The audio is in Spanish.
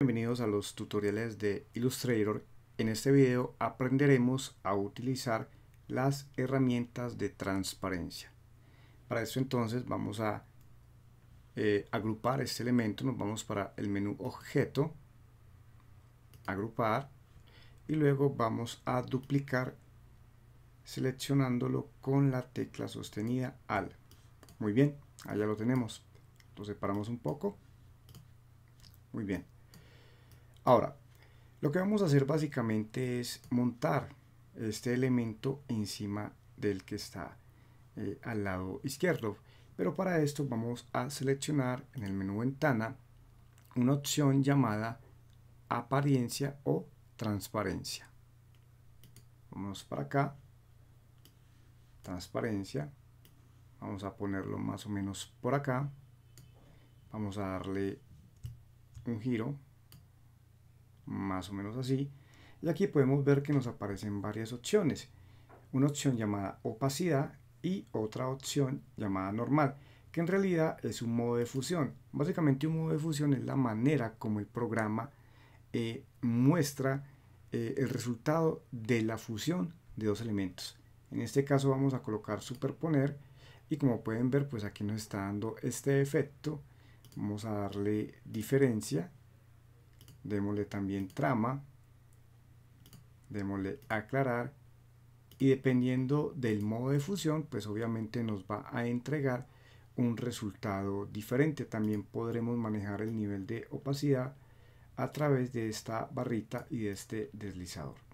Bienvenidos a los tutoriales de Illustrator. En este video aprenderemos a utilizar las herramientas de transparencia. Para eso entonces vamos a eh, agrupar este elemento. Nos vamos para el menú objeto, agrupar y luego vamos a duplicar seleccionándolo con la tecla sostenida al. Muy bien, allá lo tenemos. Lo separamos un poco. Muy bien. Ahora, lo que vamos a hacer básicamente es montar este elemento encima del que está eh, al lado izquierdo. Pero para esto vamos a seleccionar en el menú ventana una opción llamada apariencia o transparencia. Vamos para acá, transparencia, vamos a ponerlo más o menos por acá, vamos a darle un giro más o menos así. Y aquí podemos ver que nos aparecen varias opciones. Una opción llamada opacidad y otra opción llamada normal, que en realidad es un modo de fusión. Básicamente un modo de fusión es la manera como el programa eh, muestra eh, el resultado de la fusión de dos elementos. En este caso vamos a colocar superponer y como pueden ver pues aquí nos está dando este efecto. Vamos a darle diferencia démosle también trama, démosle aclarar y dependiendo del modo de fusión, pues obviamente nos va a entregar un resultado diferente. También podremos manejar el nivel de opacidad a través de esta barrita y de este deslizador.